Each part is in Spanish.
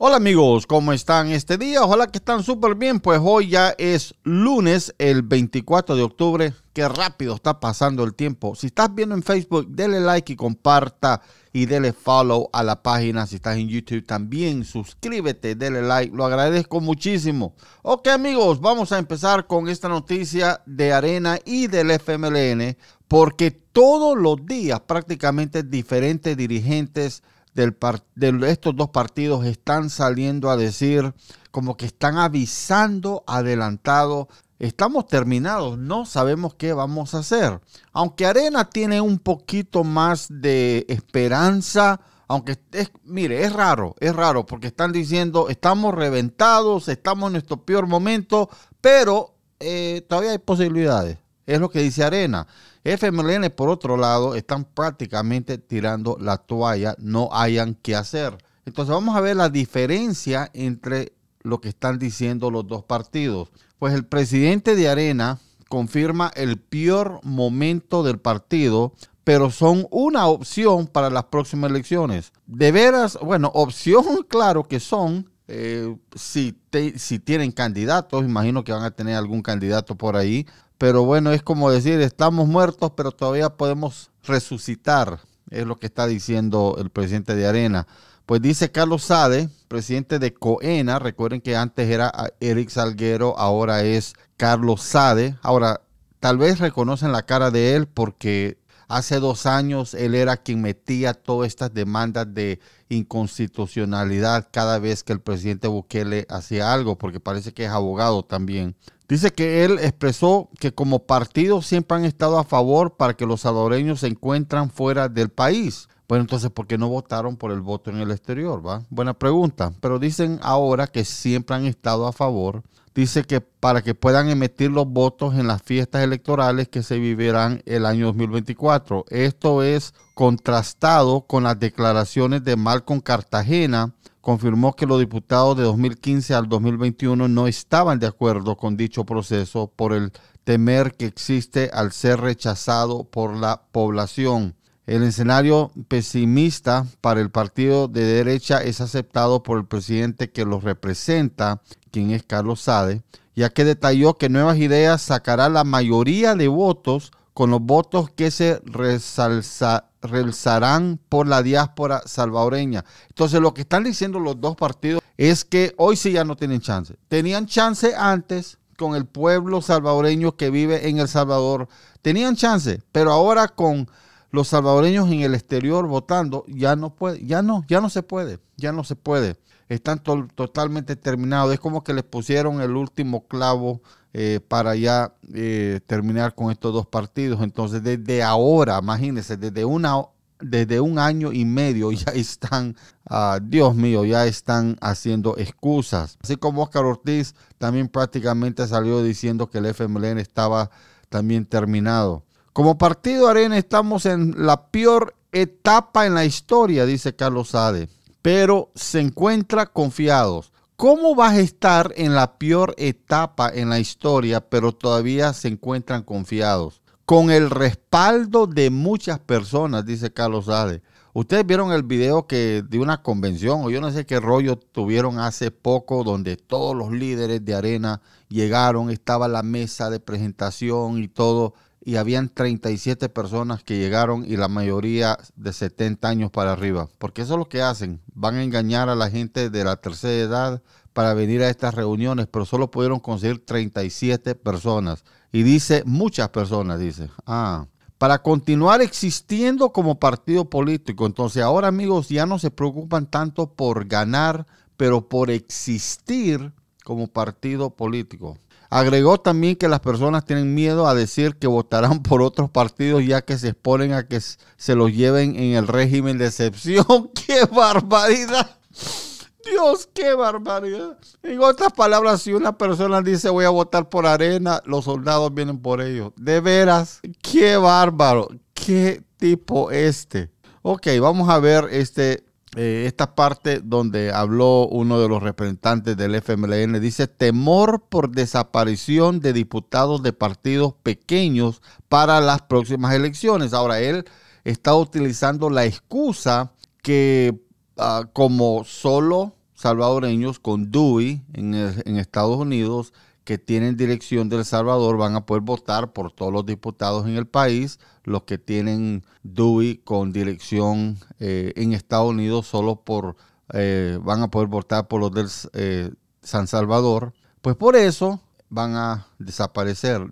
Hola amigos, ¿cómo están este día? Ojalá que están súper bien, pues hoy ya es lunes, el 24 de octubre. Qué rápido está pasando el tiempo. Si estás viendo en Facebook, dele like y comparta y dele follow a la página. Si estás en YouTube también, suscríbete, dele like, lo agradezco muchísimo. Ok amigos, vamos a empezar con esta noticia de Arena y del FMLN, porque todos los días prácticamente diferentes dirigentes de estos dos partidos están saliendo a decir como que están avisando adelantado. Estamos terminados, no sabemos qué vamos a hacer. Aunque Arena tiene un poquito más de esperanza, aunque es, mire, es raro, es raro, porque están diciendo, estamos reventados, estamos en nuestro peor momento, pero eh, todavía hay posibilidades. Es lo que dice Arena. FMLN, por otro lado, están prácticamente tirando la toalla, no hayan que hacer. Entonces vamos a ver la diferencia entre lo que están diciendo los dos partidos. Pues el presidente de Arena confirma el peor momento del partido, pero son una opción para las próximas elecciones. De veras, bueno, opción claro que son, eh, si tienen candidatos, imagino que van a tener algún candidato por ahí, pero bueno, es como decir, estamos muertos, pero todavía podemos resucitar, es lo que está diciendo el presidente de Arena. Pues dice Carlos Sade, presidente de Coena, recuerden que antes era Eric Salguero, ahora es Carlos Sade. Ahora, tal vez reconocen la cara de él porque Hace dos años él era quien metía todas estas demandas de inconstitucionalidad cada vez que el presidente Bukele hacía algo, porque parece que es abogado también. Dice que él expresó que como partido siempre han estado a favor para que los salvadoreños se encuentran fuera del país. Bueno, entonces, ¿por qué no votaron por el voto en el exterior? ¿va? Buena pregunta. Pero dicen ahora que siempre han estado a favor dice que para que puedan emitir los votos en las fiestas electorales que se vivirán el año 2024. Esto es contrastado con las declaraciones de Malcolm Cartagena, confirmó que los diputados de 2015 al 2021 no estaban de acuerdo con dicho proceso por el temer que existe al ser rechazado por la población. El escenario pesimista para el partido de derecha es aceptado por el presidente que lo representa, quien es Carlos Sade, ya que detalló que Nuevas Ideas sacará la mayoría de votos con los votos que se resalza, por la diáspora salvadoreña. Entonces lo que están diciendo los dos partidos es que hoy sí ya no tienen chance. Tenían chance antes con el pueblo salvadoreño que vive en El Salvador. Tenían chance, pero ahora con los salvadoreños en el exterior votando, ya no puede, ya no, ya no se puede, ya no se puede. Están totalmente terminados. Es como que les pusieron el último clavo eh, para ya eh, terminar con estos dos partidos. Entonces, desde ahora, imagínense, desde una desde un año y medio ya están, ah, Dios mío, ya están haciendo excusas. Así como Oscar Ortiz también prácticamente salió diciendo que el FMLN estaba también terminado. Como partido Arena estamos en la peor etapa en la historia, dice Carlos Sade, pero se encuentra confiados. ¿Cómo vas a estar en la peor etapa en la historia, pero todavía se encuentran confiados? Con el respaldo de muchas personas, dice Carlos Sade. Ustedes vieron el video que de una convención o yo no sé qué rollo tuvieron hace poco donde todos los líderes de Arena llegaron, estaba la mesa de presentación y todo y habían 37 personas que llegaron y la mayoría de 70 años para arriba. Porque eso es lo que hacen. Van a engañar a la gente de la tercera edad para venir a estas reuniones, pero solo pudieron conseguir 37 personas. Y dice, muchas personas, dice. Ah, para continuar existiendo como partido político. Entonces ahora amigos ya no se preocupan tanto por ganar, pero por existir como partido político. Agregó también que las personas tienen miedo a decir que votarán por otros partidos ya que se exponen a que se los lleven en el régimen de excepción. ¡Qué barbaridad! Dios, qué barbaridad. En otras palabras, si una persona dice voy a votar por arena, los soldados vienen por ellos. De veras, qué bárbaro. Qué tipo este. Ok, vamos a ver este eh, esta parte donde habló uno de los representantes del FMLN. Dice, temor por desaparición de diputados de partidos pequeños para las próximas elecciones. Ahora, él está utilizando la excusa que ah, como solo salvadoreños con Dewey en Estados Unidos, que tienen dirección del Salvador van a poder votar por todos los diputados en el país. Los que tienen Dewey con dirección eh, en Estados Unidos solo por eh, van a poder votar por los del eh, San Salvador. Pues por eso van a desaparecer.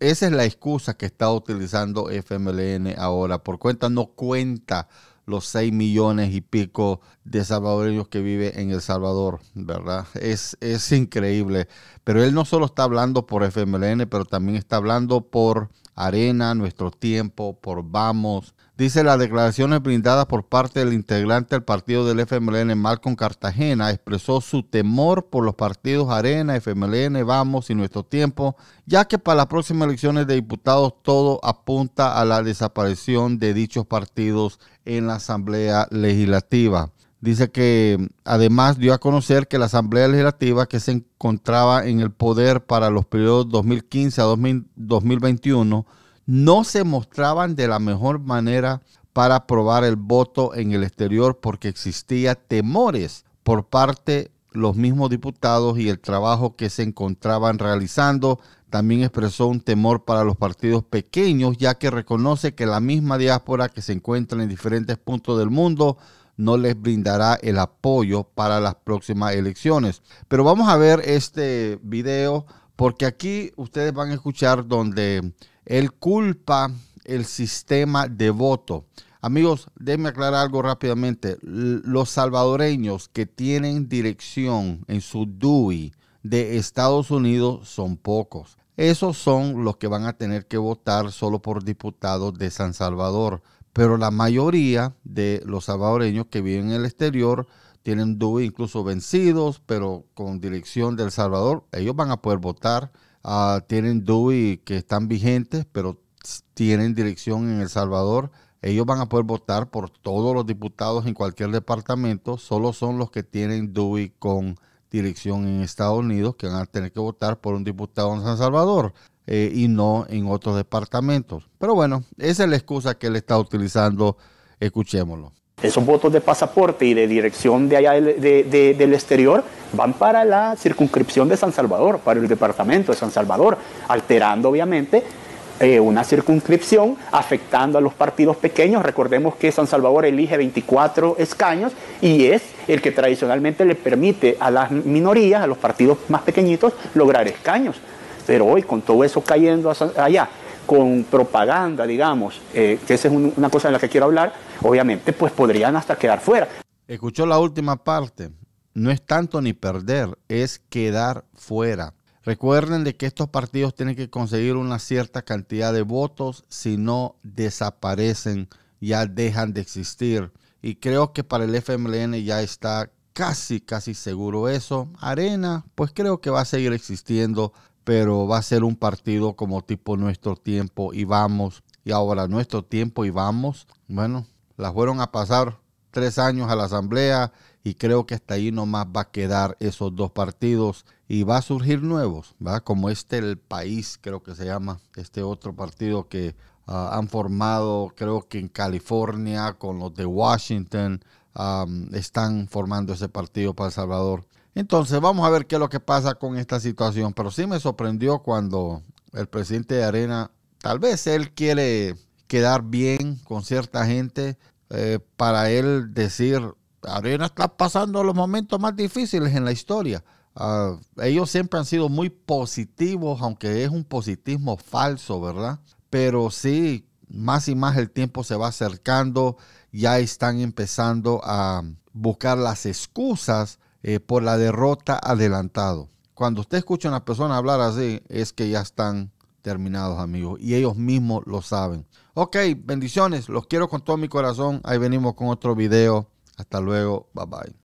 Esa es la excusa que está utilizando FMLN ahora. Por cuenta no cuenta los 6 millones y pico de salvadoreños que vive en El Salvador, ¿verdad? Es, es increíble. Pero él no solo está hablando por FMLN, pero también está hablando por arena, nuestro tiempo, por vamos. Dice las declaraciones brindadas por parte del integrante del partido del FMLN, Malcolm Cartagena, expresó su temor por los partidos Arena, FMLN, Vamos y Nuestro Tiempo, ya que para las próximas elecciones de diputados todo apunta a la desaparición de dichos partidos en la Asamblea Legislativa. Dice que además dio a conocer que la Asamblea Legislativa que se encontraba en el poder para los periodos 2015 a 2021 no se mostraban de la mejor manera para aprobar el voto en el exterior porque existía temores por parte los mismos diputados y el trabajo que se encontraban realizando. También expresó un temor para los partidos pequeños, ya que reconoce que la misma diáspora que se encuentra en diferentes puntos del mundo no les brindará el apoyo para las próximas elecciones. Pero vamos a ver este video porque aquí ustedes van a escuchar donde él culpa el sistema de voto. Amigos, déjenme aclarar algo rápidamente. Los salvadoreños que tienen dirección en su DUI de Estados Unidos son pocos. Esos son los que van a tener que votar solo por diputados de San Salvador pero la mayoría de los salvadoreños que viven en el exterior tienen DUI incluso vencidos, pero con dirección del Salvador, ellos van a poder votar. Ah, tienen DUI que están vigentes, pero tienen dirección en El Salvador. Ellos van a poder votar por todos los diputados en cualquier departamento. Solo son los que tienen DUI con dirección en Estados Unidos que van a tener que votar por un diputado en San Salvador. Eh, y no en otros departamentos. Pero bueno, esa es la excusa que él está utilizando. Escuchémoslo. Esos votos de pasaporte y de dirección de allá del, exterior van para la circunscripción de San Salvador, para el departamento de San Salvador, alterando obviamente eh, una circunscripción, afectando a los partidos pequeños. Recordemos que San Salvador elige 24 escaños y es el que tradicionalmente le permite a las minorías, a los partidos más pequeñitos, lograr escaños. Pero hoy con todo eso cayendo allá, con propaganda, digamos, eh, que esa es una cosa en la que quiero hablar, obviamente pues podrían hasta quedar fuera. Escuchó la última parte. No es tanto ni perder, es quedar fuera. Recuerden de que estos partidos tienen que conseguir una cierta cantidad de votos, si no desaparecen, ya dejan de existir. Y creo que para el FMLN ya está casi, casi seguro eso. Arena, pues creo que va a seguir existiendo pero va a ser un partido como tipo nuestro tiempo y vamos. Y ahora nuestro tiempo y vamos. Bueno, las fueron a pasar tres años a la asamblea y creo que hasta ahí nomás va a quedar esos dos partidos y va a surgir nuevos, ¿va? Como este el país creo que se llama, este otro partido que ah, han formado creo que en California con los de Washington están formando ese partido para El Salvador. Entonces vamos a ver qué es lo que pasa con esta situación. Pero sí me sorprendió cuando el presidente de Arena, tal vez él quiere quedar bien con cierta gente eh, para él decir, Arena está pasando los momentos más difíciles en la historia. Ah, ellos siempre han sido muy positivos, aunque es un positivismo falso, ¿verdad? Pero sí, más y más el tiempo se va acercando, ya están empezando a buscar las excusas eh, por la derrota adelantado. Cuando usted escucha a una persona hablar así, es que ya están terminados, amigos, y ellos mismos lo saben. Ok, bendiciones, los quiero con todo mi corazón. Ahí venimos con otro video. Hasta luego, bye bye.